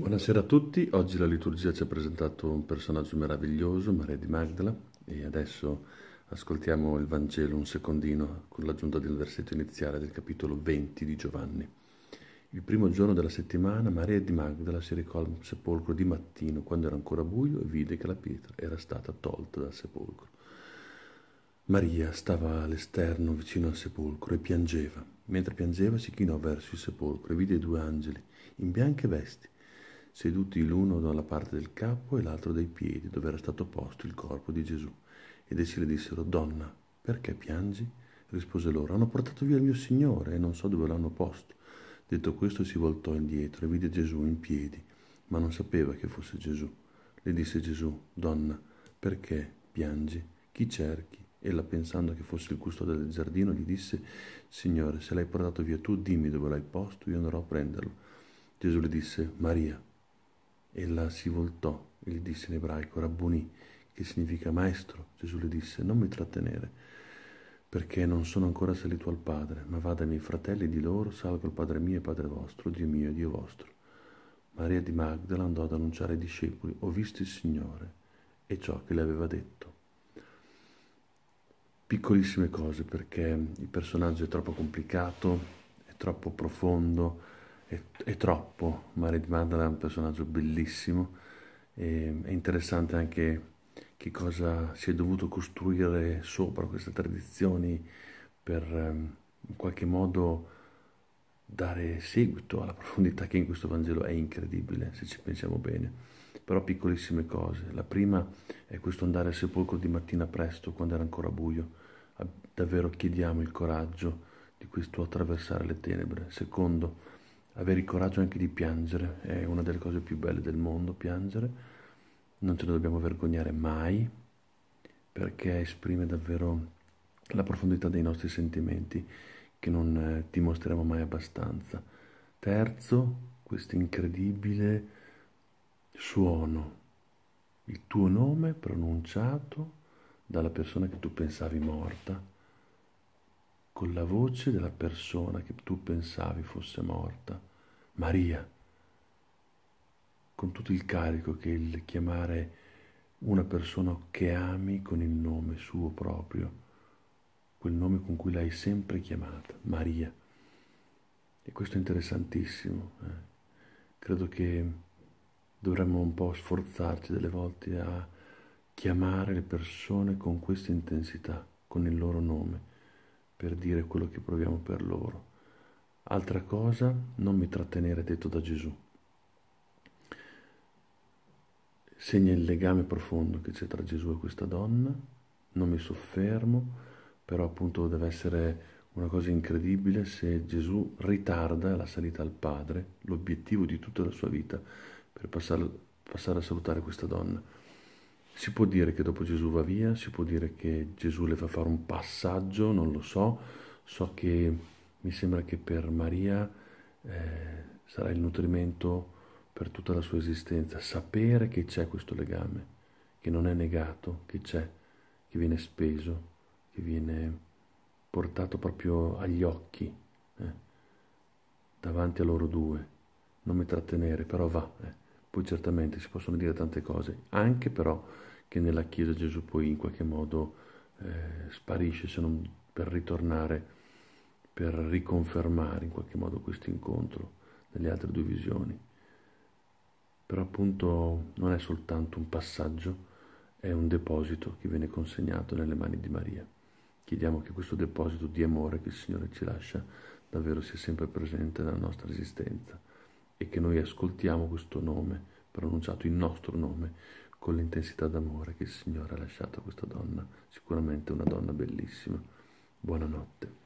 Buonasera a tutti, oggi la liturgia ci ha presentato un personaggio meraviglioso, Maria di Magdala, e adesso ascoltiamo il Vangelo un secondino con l'aggiunta del versetto iniziale del capitolo 20 di Giovanni. Il primo giorno della settimana Maria di Magdala si recò al sepolcro di mattino quando era ancora buio e vide che la pietra era stata tolta dal sepolcro. Maria stava all'esterno vicino al sepolcro e piangeva. Mentre piangeva si chinò verso il sepolcro e vide due angeli in bianche vesti seduti l'uno da una parte del capo e l'altro dai piedi, dove era stato posto il corpo di Gesù. Ed essi le dissero, Donna, perché piangi? Rispose loro, hanno portato via il mio Signore e non so dove l'hanno posto. Detto questo si voltò indietro e vide Gesù in piedi, ma non sapeva che fosse Gesù. Le disse Gesù, Donna, perché piangi? Chi cerchi? Ella, pensando che fosse il custode del giardino, gli disse, Signore, se l'hai portato via tu, dimmi dove l'hai posto, io andrò a prenderlo. Gesù le disse, Maria. Ella si voltò e gli disse in ebraico, Rabboni, che significa maestro. Gesù le disse, non mi trattenere, perché non sono ancora salito al Padre, ma vada ai miei fratelli e di loro salgo al Padre mio e Padre vostro, Dio mio e Dio vostro. Maria di Magdala andò ad annunciare ai discepoli, ho visto il Signore e ciò che le aveva detto. Piccolissime cose perché il personaggio è troppo complicato, è troppo profondo, è, è troppo, Mary di Mandala è un personaggio bellissimo, e, è interessante anche che cosa si è dovuto costruire sopra queste tradizioni per ehm, in qualche modo dare seguito alla profondità che in questo Vangelo è incredibile, se ci pensiamo bene. Però piccolissime cose. La prima è questo andare al sepolcro di mattina presto, quando era ancora buio. Davvero chiediamo il coraggio di questo attraversare le tenebre. Secondo, avere il coraggio anche di piangere è una delle cose più belle del mondo, piangere, non ce ne dobbiamo vergognare mai perché esprime davvero la profondità dei nostri sentimenti che non dimostreremo eh, mai abbastanza. Terzo, questo incredibile suono, il tuo nome pronunciato dalla persona che tu pensavi morta con la voce della persona che tu pensavi fosse morta. Maria, con tutto il carico che il chiamare una persona che ami con il nome suo proprio, quel nome con cui l'hai sempre chiamata, Maria. E questo è interessantissimo. Eh? Credo che dovremmo un po' sforzarci delle volte a chiamare le persone con questa intensità, con il loro nome, per dire quello che proviamo per loro. Altra cosa, non mi trattenere detto da Gesù. Segna il legame profondo che c'è tra Gesù e questa donna, non mi soffermo, però appunto deve essere una cosa incredibile se Gesù ritarda la salita al Padre, l'obiettivo di tutta la sua vita, per passare, passare a salutare questa donna. Si può dire che dopo Gesù va via, si può dire che Gesù le fa fare un passaggio, non lo so, so che mi sembra che per Maria eh, sarà il nutrimento per tutta la sua esistenza, sapere che c'è questo legame, che non è negato, che c'è, che viene speso, che viene portato proprio agli occhi, eh, davanti a loro due. Non mi trattenere, però va. Eh. Poi certamente si possono dire tante cose, anche però che nella Chiesa Gesù poi in qualche modo eh, sparisce se non per ritornare per riconfermare in qualche modo questo incontro nelle altre due visioni. Però appunto non è soltanto un passaggio, è un deposito che viene consegnato nelle mani di Maria. Chiediamo che questo deposito di amore che il Signore ci lascia davvero sia sempre presente nella nostra esistenza e che noi ascoltiamo questo nome pronunciato, il nostro nome, con l'intensità d'amore che il Signore ha lasciato a questa donna, sicuramente una donna bellissima. Buonanotte.